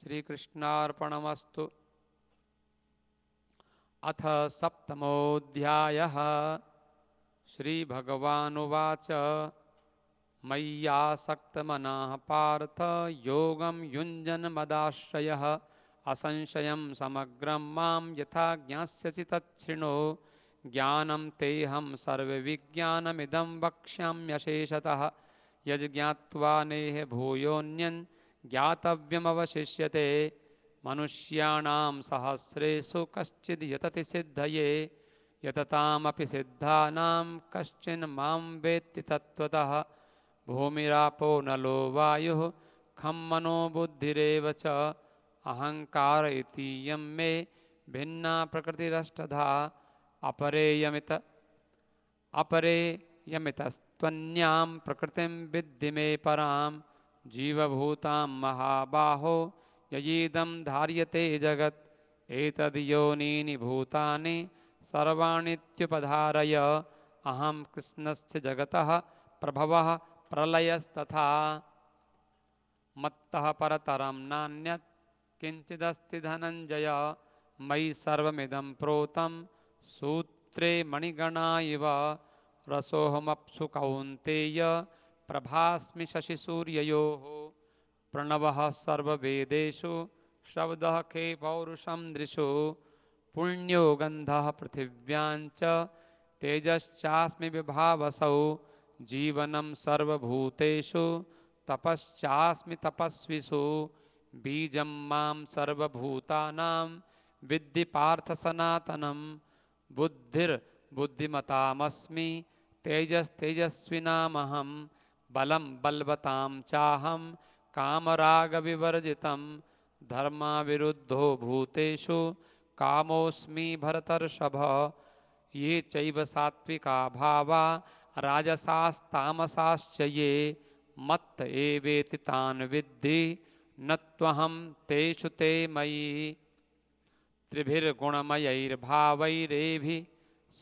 श्रीकृष्णापणमस्तु अथ सप्तमोऽध्यायः श्रीभगवाच मय्यासक्तमना पार्थ योगम युञ्जन्मदाश्रयः मदाश्रय समग्रं मां यथा ज्ञासी तत्णु ज्ञानं तेहम सर्वविज्ञानमिदं वक्ष्याम्यशेषतः यज्ज्ञात्वा नेह भूयोऽन्यन् ज्ञातव्यमशिष्य मनुष्याण सहस्रेशु कश्चिद् यतति सिद्ध ये सिद्धानां सिद्धा मां वेत्ति तत्व भूमिरापो नलो वायु खं मनो बुद्धिरेव मे भिन्ना प्रकृतिरष्टधा अपरेयमित अपरेयमितस्त्वन्यां प्रकृति विदि मे परां जीवभूता महाबाहो यदम धार्यते जगत एतद्योनीनि भूताने सर्वाणीपधारय अहम कृष्णस्य जगत प्रभव प्रलयस्तथा मत् परतरं नान्य किंचिदस्ति धनंजय मयि सर्वमिदं प्रोत सूत्रे मणिगणा इव कौंतेय शशि सूर्यो प्रणव सर्वेदेशु शब्द खे पौरुषम दृशु पुण्यो गंध पृथिव्यांच तेजश्चास्म विभावसौ जीवनम सर्वूतेषु तपस्ास्म तपस्वीसु बीज मूता सर्वभूतानां विद्धि पार्थ सनातनं बुद्धिर्बुद्धिमतामस्मि तेजस्तेजस्विनामहं बलम बलबताम चाहम कामराग विवर्जित धर्मा विरुद्धो भूतेषु कामोस्मी भरतर्षभ ये चैव सात्विका भावा राजसास्तामसाश्च ये मत्त एवेति तान विद्धि न तेषु ते मयि त्रिभिर्गुणमयैर्भावैरेभि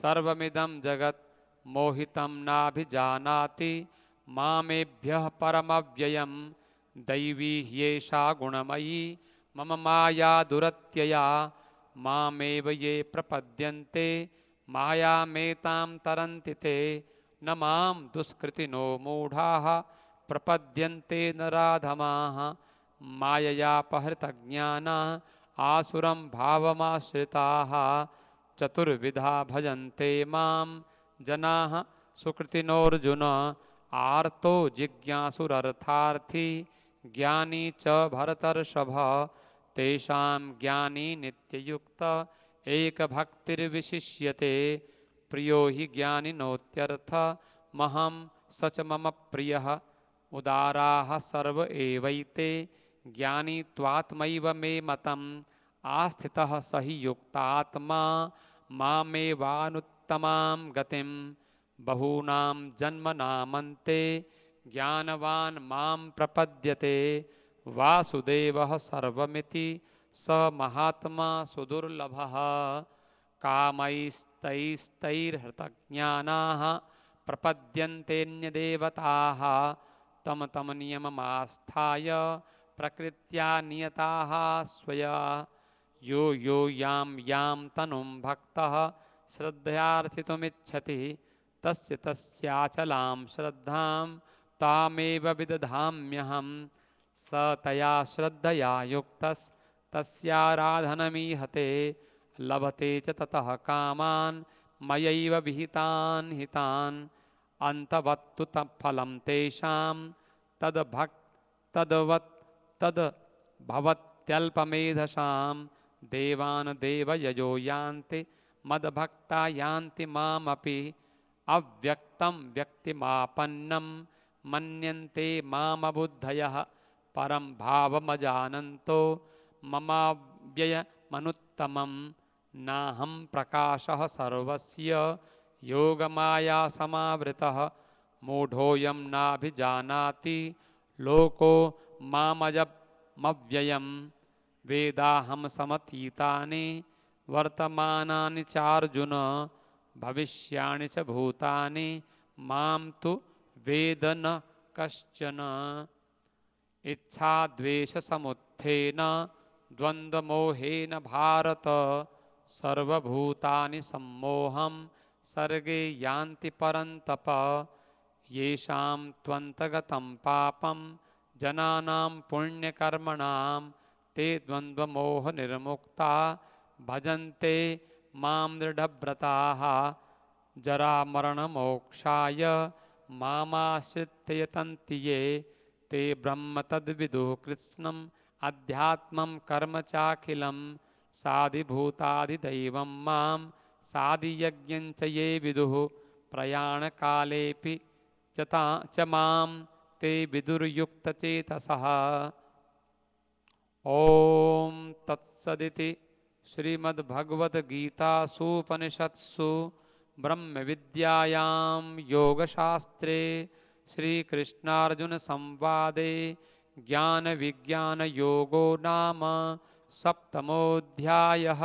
सर्वमिदं जगत् मोहितं नाभिजानाति मेभ्य परम व्यय दैवी येषा गुणमयी मम माया दुरतया मे ये प्रपद्यन्ते मायामेतां तरन्ति ते न मां दुष्कृतिनो मूढ़ा प्रपद्यन्ते न राधमाः माययापहृतज्ञाना आसुरं भावमाश्रिताः चतुर्विधा भजन्ते मां जना सुकृतिनोऽर्जुन आर्तो जिज्ञासुर अर्थार्थी ज्ञानी च भरतर सभ तेषा ज्ञानी नित्ययुक्त एक भक्तिर्विशिष्यते प्रियो हि ज्ञानी नोत्यर्थ महम सच मम प्रिय उदारा सर्व एवैते ज्ञानी त्वात्मैव मे मतम् आस्थितः स हि युक्तात्मा मामेवानुत्तमां गतिम बहूना जन्म नामन्ते ज्ञानवान माम प्रपद्यते वासुदेव सर्वमिति स महात्मा सुदुर्लभ कामैस्तैस्तैर्हृतज्ञाना प्रपद्यन्तेन्यदेवता तम तम नियममास्थाय प्रकृत्या नियता स्वया यो यो यां यां तनुं भक्तः श्रद्धयार्थितुमिच्छति तस्य तस्याचलां श्रद्धां तामेव विदधाम्यहं स तया श्रद्धया युक्तस्तस्याराधनमीहते लभते च ततः कामान् मयैव विहितान् हितान् अन्तवत्तु तत्फलं तेषां तद्भक् देवान् देवययो यान्ति मद्भक्ता यान्ति मामपि अव्यक्तं व्यक्तिमापन्नं मन्यन्ते मामबुद्धयः परं भावमजानन्तो ममाव्ययमनुत्तमं नाहं प्रकाशः सर्वस्य योगमायासमावृतः मूढोऽयं नाभिजानाति लोको मामजमव्ययं वेदाहमसमतीतानि वर्तमानानि चार्जुन भविष्या च भूतानि माम तु वेद न कश्चन इच्छा द्वेष समुत्थेन द्वंद्वमोहेन भारत सर्वभूतानि सम्मोहम सर्गे यान्ति परन्तप येषां त्वन्तगतं पापं जनानां पुण्यकर्मणां ते द्वन्द्वमोहनिर्मुक्ता भजन्ते माम दृढ़व्रताः जरा मरण मोक्षाय मामाश्रितयतन्ति ये ते ब्रह्म तद्विदुः कृत्स्नम् अध्यात्मं कर्म चाखिलं साधिभूताधिदैवं मां ये विदु प्रयाण काले ता च मां ते विदुर्युक्तचेतसः ॐ तत्सदिति श्रीमद्भगवद्गीतासूपनिषत्सु ब्रह्मविद्यायां योगशास्त्रे श्रीकृष्णार्जुनसंवादे ज्ञानविज्ञानयोगो नाम सप्तमोऽध्यायः